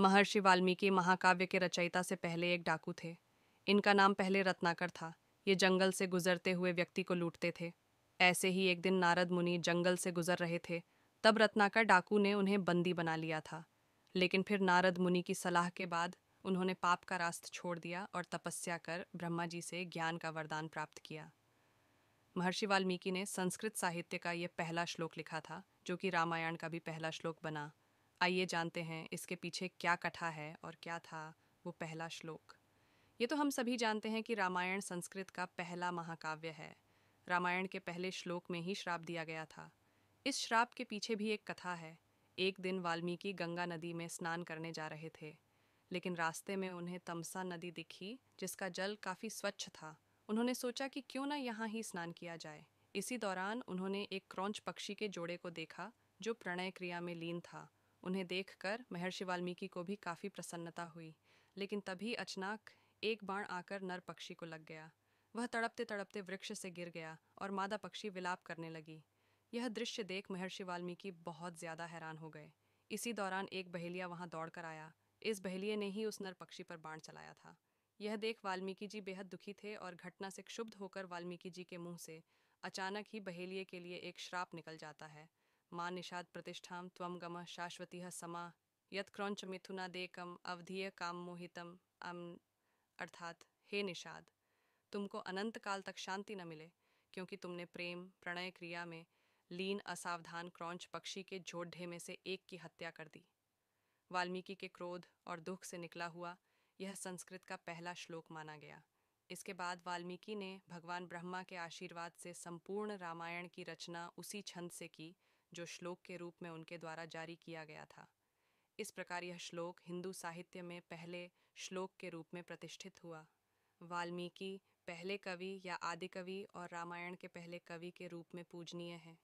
महर्षि वाल्मीकि महाकाव्य के रचयिता से पहले एक डाकू थे इनका नाम पहले रत्नाकर था ये जंगल से गुजरते हुए व्यक्ति को लूटते थे ऐसे ही एक दिन नारद मुनि जंगल से गुजर रहे थे तब रत्नाकर डाकू ने उन्हें बंदी बना लिया था लेकिन फिर नारद मुनि की सलाह के बाद उन्होंने पाप का रास्ता छोड़ दिया और तपस्या कर ब्रह्मा जी से ज्ञान का वरदान प्राप्त किया महर्षि वाल्मीकि ने संस्कृत साहित्य का यह पहला श्लोक लिखा था जो कि रामायण का भी पहला श्लोक बना आइए जानते हैं इसके पीछे क्या कथा है और क्या था वो पहला श्लोक ये तो हम सभी जानते हैं कि रामायण संस्कृत का पहला महाकाव्य है रामायण के पहले श्लोक में ही श्राप दिया गया था इस श्राप के पीछे भी एक कथा है एक दिन वाल्मीकि गंगा नदी में स्नान करने जा रहे थे लेकिन रास्ते में उन्हें तमसा नदी दिखी जिसका जल काफ़ी स्वच्छ था उन्होंने सोचा कि क्यों ना यहाँ ही स्नान किया जाए इसी दौरान उन्होंने एक क्रौच पक्षी के जोड़े को देखा जो प्रणय क्रिया में लीन था उन्हें देखकर महर्षि वाल्मीकि को भी काफ़ी प्रसन्नता हुई लेकिन तभी अचानक एक बाण आकर नर पक्षी को लग गया वह तड़पते तड़पते वृक्ष से गिर गया और मादा पक्षी विलाप करने लगी यह दृश्य देख महर्षि वाल्मीकि बहुत ज़्यादा हैरान हो गए इसी दौरान एक बहेलिया वहाँ दौड़ आया इस बहेलिए ने ही उस नर पक्षी पर बाण चलाया था यह देख वाल्मीकि जी बेहद दुखी थे और घटना से क्षुब्ध होकर वाल्मीकि जी के मुंह से अचानक ही बहेलिए के लिए एक श्राप निकल जाता है मां निषाद प्रतिष्ठा तम गम शाश्वती समा मिथुना देकम अवधीय काम मोहितम अम अर्थात हे निषाद तुमको अनंत काल तक शांति न मिले क्योंकि तुमने प्रेम प्रणय क्रिया में लीन असावधान क्रौंच पक्षी के झोडे में से एक की हत्या कर दी वाल्मीकि के क्रोध और दुख से निकला हुआ यह संस्कृत का पहला श्लोक माना गया इसके बाद वाल्मीकि ने भगवान ब्रह्मा के आशीर्वाद से संपूर्ण रामायण की रचना उसी छंद से की जो श्लोक के रूप में उनके द्वारा जारी किया गया था इस प्रकार यह श्लोक हिंदू साहित्य में पहले श्लोक के रूप में प्रतिष्ठित हुआ वाल्मीकि पहले कवि या आदि कवि और रामायण के पहले कवि के रूप में पूजनीय हैं